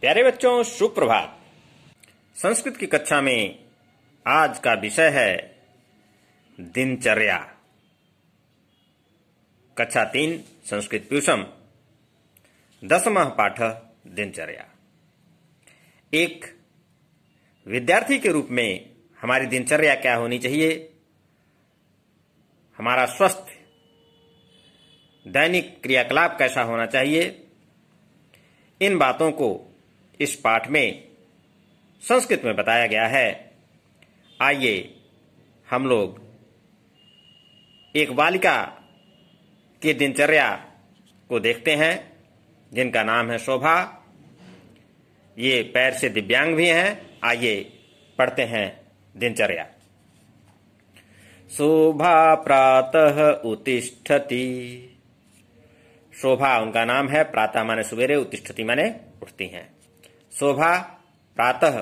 प्यारे बच्चों सुप्रभात संस्कृत की कक्षा में आज का विषय है दिनचर्या कक्षा तीन संस्कृत प्यूषम दसवा पाठ दिनचर्या एक विद्यार्थी के रूप में हमारी दिनचर्या क्या होनी चाहिए हमारा स्वस्थ दैनिक क्रियाकलाप कैसा होना चाहिए इन बातों को इस पाठ में संस्कृत में बताया गया है आइए हम लोग एक बालिका की दिनचर्या को देखते हैं जिनका नाम है शोभा ये पैर से दिव्यांग भी हैं आइए पढ़ते हैं दिनचर्या शोभा प्रातः उत्तिष्ठति शोभा उनका नाम है प्रातः माने सवेरे उत्तिष्ठति माने उठती हैं शोभा प्रातः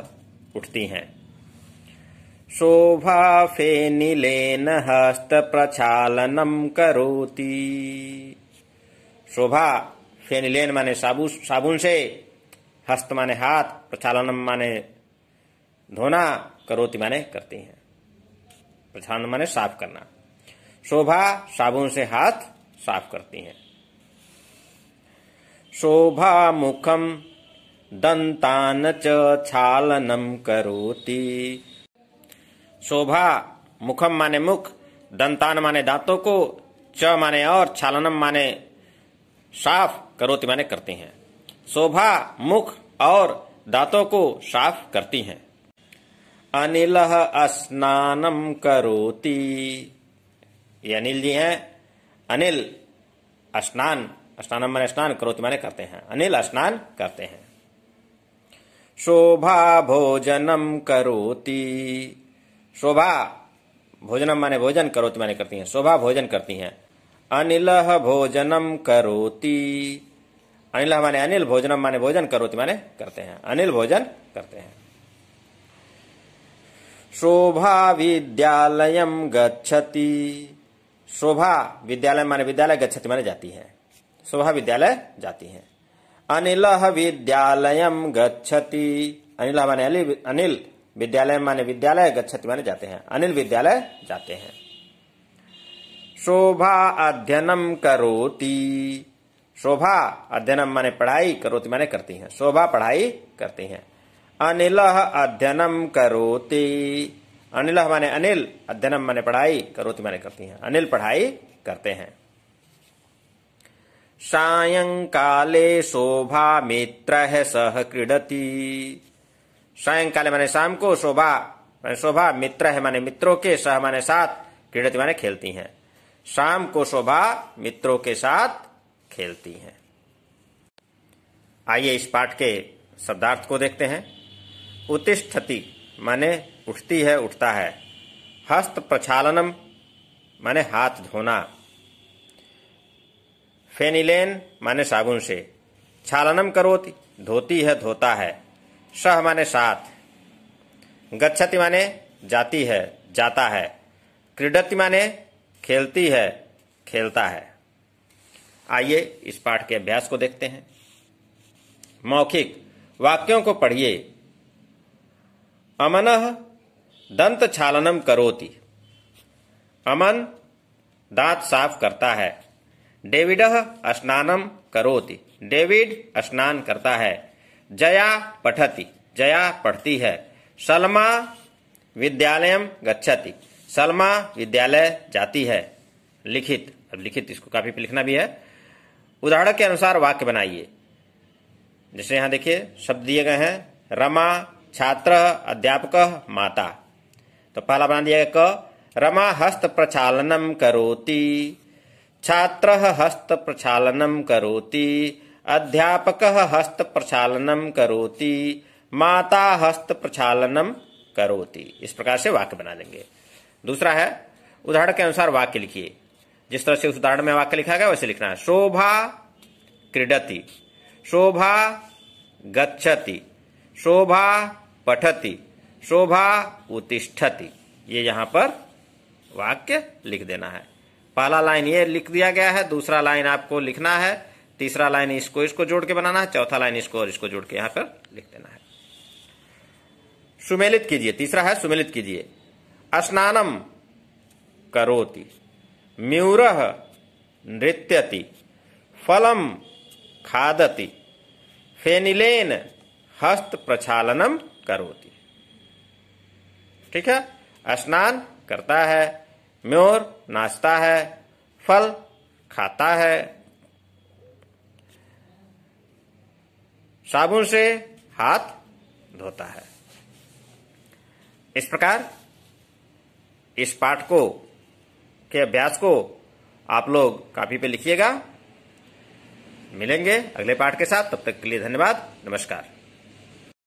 उठती हैं शोभा फेनिलेन हस्त प्रचालनम करोती शोभा फेनिलेन माने साबु साबुन से हस्त माने हाथ प्रचालनम माने धोना करोती माने करती हैं प्रचालन माने साफ करना शोभा साबुन से हाथ साफ करती हैं शोभा मुखम दंतान चालनम छालनम करोति शोभा मुखम माने मुख दंतान माने दांतों को च माने और छालनम माने साफ करोति माने करती हैं शोभा मुख और दांतों को साफ करती हैं अनिल स्नानम करोति ये अनिल जी हैं अनिल स्नान स्नानम माने स्नान करोति माने करते हैं अनिल स्नान करते हैं शोभा भोजनम करोती शोभा भोजनम माने भोजन करोती माने करती हैं शोभा भोजन करती हैं अनिल भोजनम करोती अनिल माने अनिल भोजनम माने भोजन करोती माने करते हैं अनिल भोजन करते हैं शोभा विद्यालय गच्छति शोभा विद्यालय माने विद्यालय गच्छति माने जाती है शोभा विद्यालय जाती है अनिल विद्यालय गच्छति अनिल माने अनिल विद्यालय माने विद्यालय गच्छति माने जाते हैं अनिल विद्यालय जाते हैं शोभा अध्ययनम करोति शोभा अध्ययनम माने पढ़ाई करोति माने करती हैं शोभा पढ़ाई करती हैं अनिल अध्ययनम करोति अनिल माने अनिल अध्ययनम माने पढ़ाई करोति माने करती हैं अनिल पढ़ाई करते हैं सायंकाले शोभा मित्र है सह क्रीडती सायंकाले माने शाम को शोभा माने शोभा मित्र है माने मित्रों के सह माने साथ क्रीडती माने खेलती हैं शाम को शोभा मित्रों के साथ खेलती हैं आइए इस पाठ के शब्दार्थ को देखते हैं उत्तिष्ठति माने उठती है उठता है हस्त प्रक्षालनम माने हाथ धोना फेनिलेन माने साबुन से छालनम करोति धोती है धोता है सह माने साथ गच्छति माने जाती है जाता है क्रीडति माने खेलती है खेलता है आइए इस पाठ के अभ्यास को देखते हैं मौखिक वाक्यों को पढ़िए अमन दंत छालनम करोति अमन दांत साफ करता है डेविड स्नानम करोति डेविड स्नान करता है जया पठती जया पढ़ती है सलमा विद्यालय गच्छति सलमा विद्यालय जाती है लिखित अब लिखित इसको काफी लिखना भी है उदाहरण के अनुसार वाक्य बनाइए जैसे यहाँ देखिए शब्द दिए गए हैं रमा छात्र अध्यापक माता तो पहला बना दिया गया क रमा हस्त प्रचालनम करोती छात्र छात्रः हस्तप्रक्षालनं अध्यापक हस्त हस्तप्रक्षालनं करोती माता हस्त हस्तप्रक्षालनं करोती इस प्रकार से वाक्य बना देंगे दूसरा है उदाहरण के अनुसार वाक्य लिखिए जिस तरह से उस उदाहरण में वाक्य लिखा गया वैसे लिखना है शोभा क्रीडति शोभा गच्छति शोभा पठति शोभा उत्तिष्ठति ये यहाँ पर वाक्य लिख देना है पहला लाइन ये लिख दिया गया है दूसरा लाइन आपको लिखना है तीसरा लाइन इसको इसको जोड़ के बनाना है चौथा लाइन इसको और इसको जोड़ के यहां पर लिख देना है सुमेलित कीजिए तीसरा है सुमेलित कीजिए स्नानम करोति म्यूर नृत्यति फलम खादति फेनिलेन हस्त प्रक्षालनम करोति ठीक है स्नान करता है म्योर नाचता है फल खाता है साबुन से हाथ धोता है इस प्रकार इस पाठ को के अभ्यास को आप लोग कापी पे लिखिएगा मिलेंगे अगले पाठ के साथ तब तक के लिए धन्यवाद नमस्कार